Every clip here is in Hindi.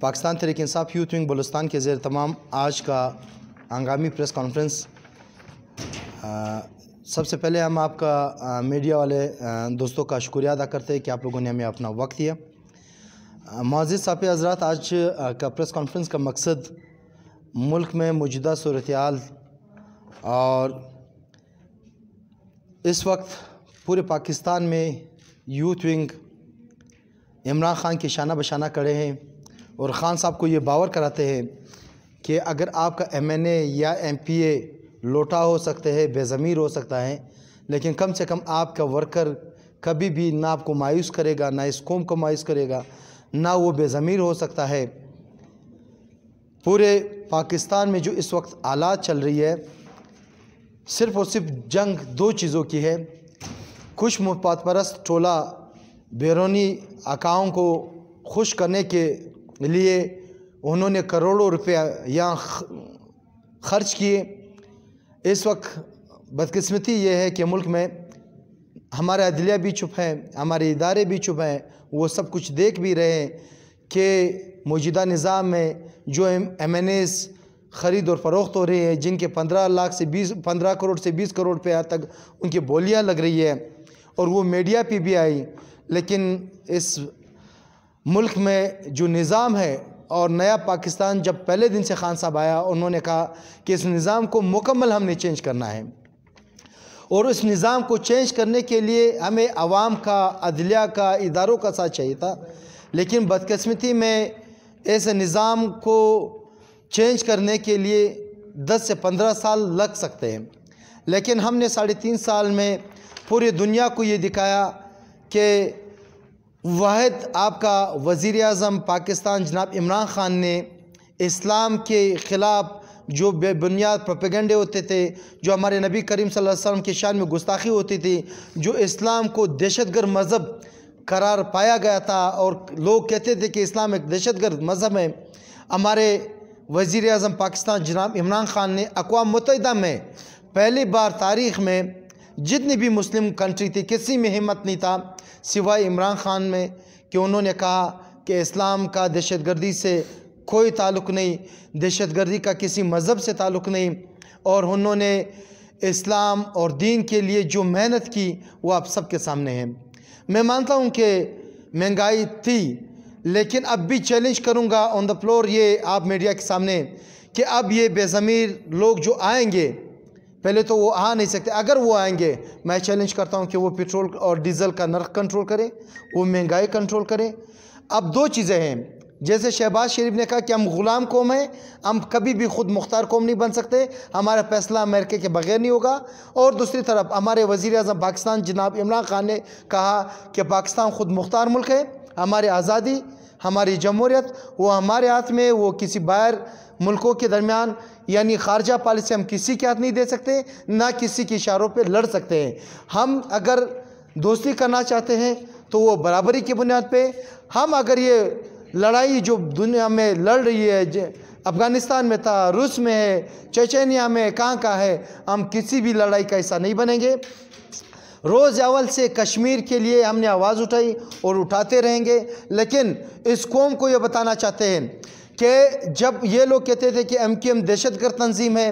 पाकिस्तान तरीक इंसाफ यूथ विंग बलुस्तान के जेर तमाम आज का आंगामी प्रेस कॉन्फ्रेंस सबसे पहले हम आपका आ, मीडिया वाले आ, दोस्तों का शुक्रिया अदा करते हैं कि आप लोगों ने हमें अपना वक्त दिया माजिद साहब हजरात आज आ, का प्रेस कॉन्फ्रेंस का मकसद मुल्क में मौजूदा सूरत और इस वक्त पूरे पाकिस्तान में यूथ विंग इमरान ख़ान के शाना बशाना खड़े हैं और ख़ान साहब को ये बावर कराते हैं कि अगर आपका एम या एम लोटा हो सकते हैं बेज़मीर हो सकता है लेकिन कम से कम आपका वर्कर कभी भी ना आपको मायूस करेगा ना इस कौम को मायूस करेगा ना वो बेज़मीर हो सकता है पूरे पाकिस्तान में जो इस वक्त आलात चल रही है सिर्फ़ और सिर्फ जंग दो चीज़ों की है कुछ मुफात परस्त टोला बैरूनी अकाओं को खुश करने के लिए उन्होंने करोड़ों रुपया यहाँ खर्च किए इस वक्त बदकस्मती ये है कि मुल्क में हमारे अदलिया भी चुप हैं हमारे इदारे भी चुप हैं वो सब कुछ देख भी रहे हैं कि मौजूदा निज़ाम में जो एम एन एस ख़रीद और फ़रोख्त हो रही है जिनके पंद्रह लाख से बीस पंद्रह करोड़ से बीस करोड़ रुपया तक उनकी बोलियाँ लग रही है और वो मीडिया पर भी आई लेकिन इस मुल्क में जो निज़ाम है और नया पाकिस्तान जब पहले दिन से खान साहब आया उन्होंने कहा कि इस निज़ाम को मुकम्मल हमने चेंज करना है और उस निज़ाम को चेंज करने के लिए हमें आवाम का अदलिया का इदारों का साथ चाहिए था लेकिन बदकस्मती में ऐसे निज़ाम को चेंज करने के लिए 10 से 15 साल लग सकते हैं लेकिन हमने साढ़े तीन साल में पूरी दुनिया को ये दिखाया कि वाद आपका वज़ी अजम पाकिस्तान जनाब इमरान ख़ान ने इस्लाम के ख़िलाफ़ जो बेबुनियाद प्रोपेगेंडे होते थे जो हमारे नबी करीम सल्लल्लाहु वसल्लम की शान में गुस्ताखी होती थी जो इस्लाम को दहशतगर्द मज़हब करार पाया गया था और लोग कहते थे कि इस्लाम एक दहशतगर्द मज़हब है हमारे वज़ी अजम पाकिस्तान जनाब इमरान ख़ान ने अकवा मुतहदा में पहली बार तारीख़ में जितनी भी मुस्लिम कंट्री थी किसी में हिम्मत नहीं था सिवाय इमरान ख़ान में कि उन्होंने कहा कि इस्लाम का दहशत गर्दी से कोई ताल्लुक़ नहीं दहशत गर्दी का किसी मज़हब से ताल्लुक़ नहीं और उन्होंने इस्लाम और दीन के लिए जो मेहनत की वो आप सब के सामने है मैं मानता हूँ कि महंगाई थी लेकिन अब भी चैलेंज करूँगा ऑन द फ्लोर ये आप मीडिया के सामने कि अब ये बेज़मीर लोग जो आएंगे पहले तो वो आ नहीं सकते अगर वो आएंगे मैं चैलेंज करता हूँ कि वो पेट्रोल और डीजल का नर्क कंट्रोल करें वो महंगाई कंट्रोल करें अब दो चीज़ें हैं जैसे शहबाज शरीफ ने कहा कि हम ग़ुलाम कौम हैं हम कभी भी ख़ुद मुख्तार कौम नहीं बन सकते हमारा फैसला अमेरिका के बगैर नहीं होगा और दूसरी तरफ हमारे वज़ी अजम पाकिस्तान जनाब इमरान ख़ान ने कहा कि पाकिस्तान ख़ुद मुख्तार मुल्क है हमारी आज़ादी हमारी जमहूरियत वो हमारे हाथ में वो किसी बाहर मुल्कों के दरमियान यानी खारजा पॉलिसी हम किसी के हाथ नहीं दे सकते ना किसी के इशारों पर लड़ सकते हैं हम अगर दोस्ती करना चाहते हैं तो वो बराबरी की बुनियाद पर हम अगर ये लड़ाई जो दुनिया में लड़ रही है अफ़गानिस्तान में था रूस में है चेचनिया में कहाँ कहाँ है हम किसी भी लड़ाई का हिस्सा नहीं बनेंगे रोज़ अवल से कश्मीर के लिए हमने आवाज़ उठाई और उठाते रहेंगे लेकिन इस कौम को ये बताना चाहते हैं कि जब ये लोग कहते थे कि एम के एम दहशत गर्द तंजीम है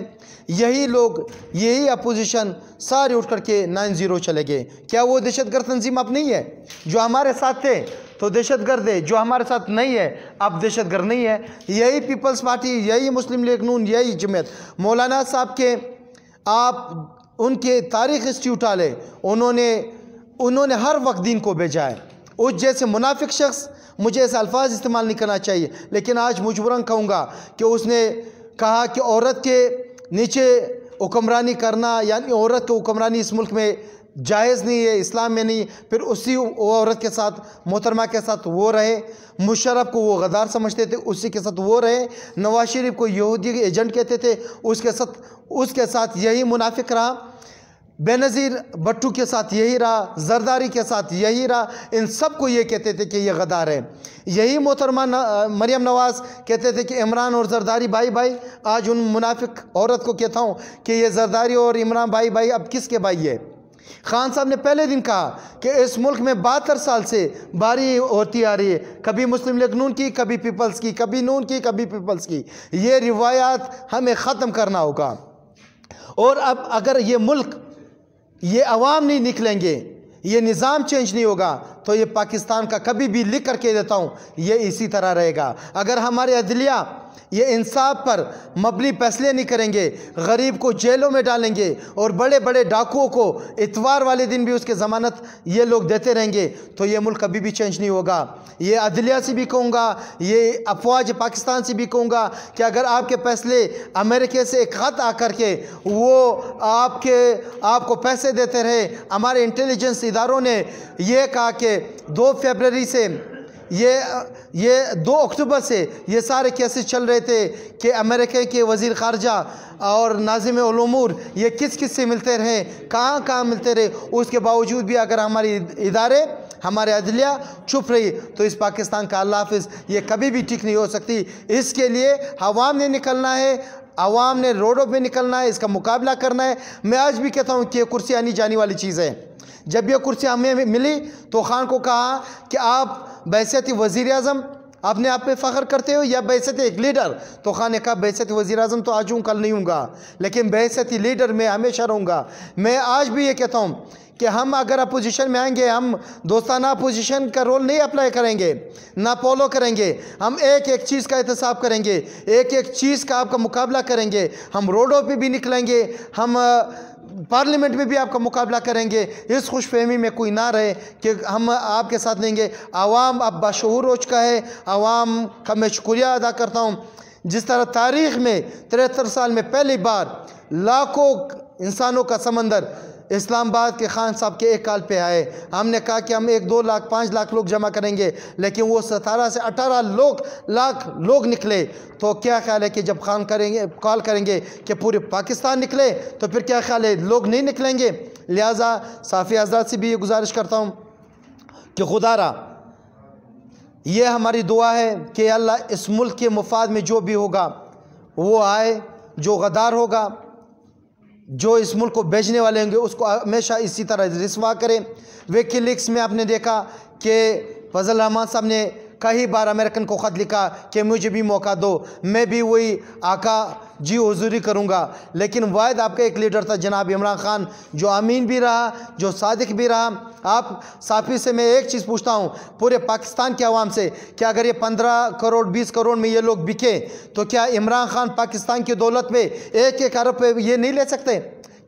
यही लोग यही अपोजिशन सारे उठ करके नाइन ज़ीरो चले गए क्या वो दहशत गर्द तंजीम अब नहीं है जो हमारे साथ थे तो दहशत गर्द है जो हमारे साथ नहीं है अब दहशत गर्द नहीं है यही पीपल्स पार्टी यही मुस्लिम लीग नून यही जमेत मौलाना साहब के आप उनके तारीख हिस्ट्री उठा ले उन्होंने उन्होंने हर वक्त दिन को भेजा है उस जैसे मुनाफिक शख्स मुझे ऐसे अल्फाज इस्तेमाल नहीं करना चाहिए लेकिन आज मजबूरन कहूँगा कि उसने कहा कि औरत के नीचे हुक्मरानी करना यानी औरत को हुक्मरानी इस मुल्क में जायज़ नहीं है इस्लाम में नहीं फिर उसी औरत के साथ मोहतरमा के साथ वो रहे मुशरफ को वो गदार समझते थे उसी के साथ वो रहे नवाज शरीफ को यहूदी एजेंट कहते थे उसके साथ उसके साथ यही मुनाफिक रहा बेनज़ीर भट्टू के साथ यही रहा जरदारी के साथ यही रहा इन सब को ये कहते थे कि ये गदार है यही मोहतरमा मरियम नवाज़ कहते थे कि इमरान और जरदारी भाई भाई आज उन मुनाफिक औरत को कहता हूँ कि ये जरदारी और इमरान भाई भाई अब किसके भाई है खान साहब ने पहले दिन कहा कि इस मुल्क में बहत्तर साल से बारी होती आ रही है कभी मुस्लिम लीग नून की कभी पीपल्स की कभी नून की कभी पीपल्स की ये रिवायात हमें ख़त्म करना होगा और अब अगर ये मुल्क ये अवाम नहीं निकलेंगे ये निज़ाम चेंज नहीं होगा तो ये पाकिस्तान का कभी भी लिख करके देता हूँ ये इसी तरह रहेगा अगर हमारे अदलिया ये इंसाफ पर मबनी फैसले नहीं करेंगे गरीब को जेलों में डालेंगे और बड़े बड़े डाकुओं को इतवार वाले दिन भी उसके ज़मानत ये लोग देते रहेंगे तो ये मुल्क कभी भी चेंज नहीं होगा ये अदलिया से भी कहूँगा ये अफवाज पाकिस्तान से भी कहूँगा कि अगर आपके फैसले अमेरिके से एक ख़त आकर के वो आपके आपको पैसे देते रहे हमारे इंटेलिजेंस इदारों ने यह कहा कि दो फेबररी से ये ये दो अक्टूबर से ये सारे केसेस चल रहे थे कि अमेरिका के वज़ी खारजा और नाजिम उलूमूर ये किस किस से मिलते रहे कहाँ कहाँ मिलते रहे उसके बावजूद भी अगर हमारे इदारे हमारे अदलिया चुप रही तो इस पाकिस्तान का अल्लाह हाफ ये कभी भी ठीक नहीं हो सकती इसके लिए हवाम ने निकलना है आवाम ने रोडों पे निकलना है इसका मुकाबला करना है मैं आज भी कहता हूँ कि यह कुर्सी आनी जाने वाली चीज़ है जब यह कुर्सी हमें मिली तो खान को कहा कि आप बहसीत वज़ी अजम अपने आप पे फ़ख्र करते हो या बैसत एक लीडर तो खान ने कहा बैसत वज़ी अजम तो आज हूँ कल नहीं हूँगा लेकिन बैसत लीडर मैं हमेशा रहूँगा मैं आज भी ये कहता हूँ कि हम अगर अपोजिशन में आएंगे हम दोस्ताना अपोजिशन का रोल नहीं अप्लाई करेंगे ना फॉलो करेंगे हम एक एक चीज़ का एहतसाब करेंगे एक एक चीज़ का आपका मुकाबला करेंगे हम रोडों पे भी निकलेंगे हम आ, पार्लियामेंट में भी आपका मुकाबला करेंगे इस खुश फहमी में कोई ना रहे कि हम आपके साथ लेंगे आवाम अब बाशूर हो चुका है आवाम का मैं शुक्रिया अदा करता हूँ जिस तरह तारीख़ में तिहत्तर साल में पहली बार लाखों इंसानों का समंदर इस्लामाबाद के खान साहब के एक काल पे आए हमने कहा कि हम एक दो लाख पाँच लाख लोग जमा करेंगे लेकिन वो सतारह से अठारह लोग लाख लोग निकले तो क्या ख्याल है कि जब खान करेंगे कॉल करेंगे कि पूरे पाकिस्तान निकले तो फिर क्या ख्याल है लोग नहीं निकलेंगे लिहाजा साफ़ी आज़ाद से भी ये गुजारिश करता हूँ कि खुदारा ये हमारी दुआ है कि अल्लाह इस मुल्क के मुफाद में जो भी होगा वो आए जो गदार होगा जो इस मुल्क को बेचने वाले होंगे उसको हमेशा इसी तरह रिसवा करें वे लिक्स में आपने देखा कि फजल रहमान साहब ने कई बार अमेरिकन को ख़त लिखा कि मुझे भी मौका दो मैं भी वही आका जी हजूरी करूँगा लेकिन वायद आपका एक लीडर था जनाब इमरान खान जो अमीन भी रहा जो सादक भी रहा आप साफी से मैं एक चीज़ पूछता हूँ पूरे पाकिस्तान के आवाम से कि अगर ये पंद्रह करोड़ बीस करोड़ में ये लोग बिके तो क्या इमरान खान पाकिस्तान की दौलत में एक एक अरब ये नहीं ले सकते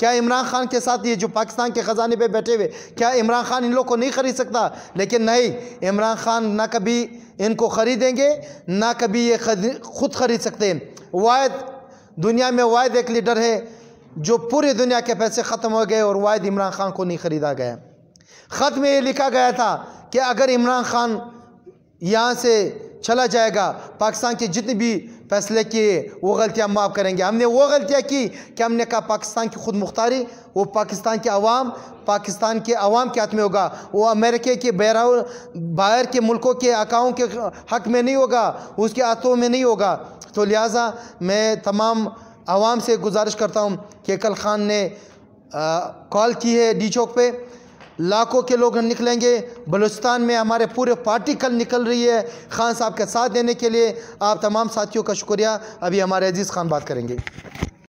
क्या इमरान खान के साथ ये जो पाकिस्तान के ख़जाने पे बैठे हुए क्या इमरान खान इन लोग को नहीं ख़रीद सकता लेकिन नहीं इमरान खान ना कभी इनको ख़रीदेंगे ना कभी ये खुद ख़रीद सकते हैं वायद दुनिया में वायद एक लीडर है जो पूरी दुनिया के पैसे ख़त्म हो गए और वायद इमरान खान को नहीं ख़रीदा गया ख़त में ये लिखा गया था कि अगर इमरान खान यहाँ से चला जाएगा पाकिस्तान के जितने भी फैसले किए वो गलतियाँ माफ़ करेंगे हमने वो गलतियाँ की कि हमने कहा पाकिस्तान की खुद मुख्तारी वो पाकिस्तान के अवाम पाकिस्तान के अवाम के हाथ में होगा वो अमेरिके के बहरा बाहर के मुल्कों के अकाओं के हक में नहीं होगा उसके हाथों में नहीं होगा तो लिहाजा मैं तमाम आवाम से गुजारिश करता हूँ कि कल ख़ान ने कॉल की है डी चौक पर लाखों के लोग निकलेंगे बलूचिस्तान में हमारे पूरे पार्टी कल निकल रही है खान साहब का साथ देने के लिए आप तमाम साथियों का शुक्रिया अभी हमारे अजीज़ खान बात करेंगे